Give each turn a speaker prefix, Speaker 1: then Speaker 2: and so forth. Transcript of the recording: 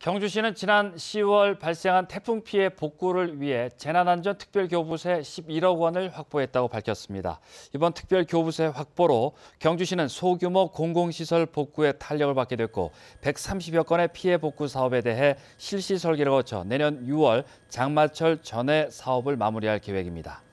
Speaker 1: 경주시는 지난 10월 발생한 태풍 피해 복구를 위해 재난안전특별교부세 11억 원을 확보했다고 밝혔습니다. 이번 특별교부세 확보로 경주시는 소규모 공공시설 복구에 탄력을 받게 됐고 130여 건의 피해 복구 사업에 대해 실시 설계를 거쳐 내년 6월 장마철 전에 사업을 마무리할 계획입니다.